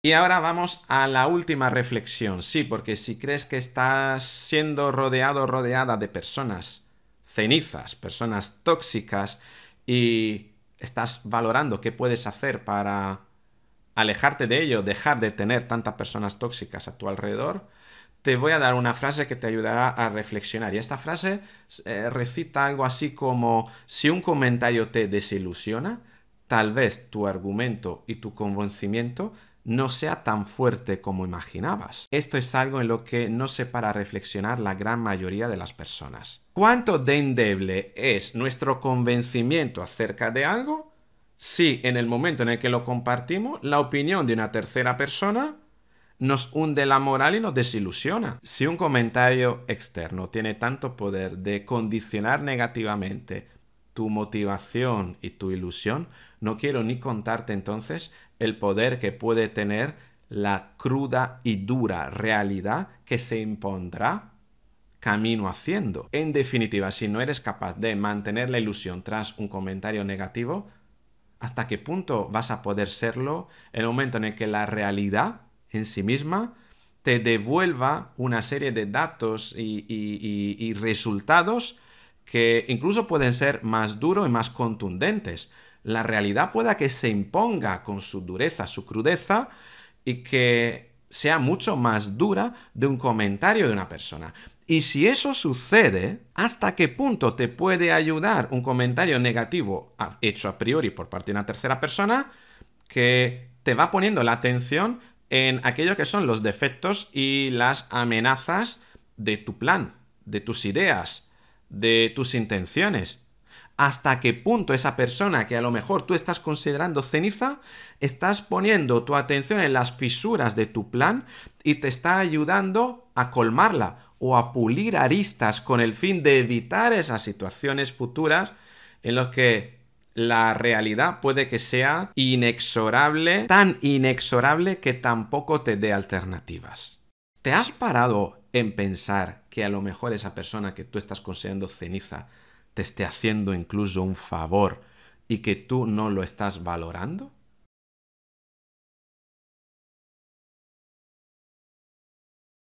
Y ahora vamos a la última reflexión. Sí, porque si crees que estás siendo rodeado o rodeada de personas cenizas, personas tóxicas, y estás valorando qué puedes hacer para alejarte de ello, dejar de tener tantas personas tóxicas a tu alrededor, te voy a dar una frase que te ayudará a reflexionar. Y esta frase eh, recita algo así como, si un comentario te desilusiona, tal vez tu argumento y tu convencimiento no sea tan fuerte como imaginabas. Esto es algo en lo que no se para reflexionar la gran mayoría de las personas. ¿Cuánto de endeble es nuestro convencimiento acerca de algo? Si en el momento en el que lo compartimos, la opinión de una tercera persona nos hunde la moral y nos desilusiona. Si un comentario externo tiene tanto poder de condicionar negativamente tu motivación y tu ilusión, no quiero ni contarte entonces el poder que puede tener la cruda y dura realidad que se impondrá camino haciendo. En definitiva, si no eres capaz de mantener la ilusión tras un comentario negativo, ¿hasta qué punto vas a poder serlo el momento en el que la realidad en sí misma te devuelva una serie de datos y, y resultados que incluso pueden ser más duros y más contundentes. La realidad pueda que se imponga con su dureza, su crudeza, y que sea mucho más dura de un comentario de una persona. Y si eso sucede, ¿hasta qué punto te puede ayudar un comentario negativo hecho a priori por parte de una tercera persona que te va poniendo la atención en aquello que son los defectos y las amenazas de tu plan, de tus ideas, de tus intenciones. Hasta qué punto esa persona que a lo mejor tú estás considerando ceniza, estás poniendo tu atención en las fisuras de tu plan y te está ayudando a colmarla o a pulir aristas con el fin de evitar esas situaciones futuras en las que la realidad puede que sea inexorable, tan inexorable que tampoco te dé alternativas. ¿Te has parado en pensar que a lo mejor esa persona que tú estás considerando ceniza te esté haciendo incluso un favor y que tú no lo estás valorando?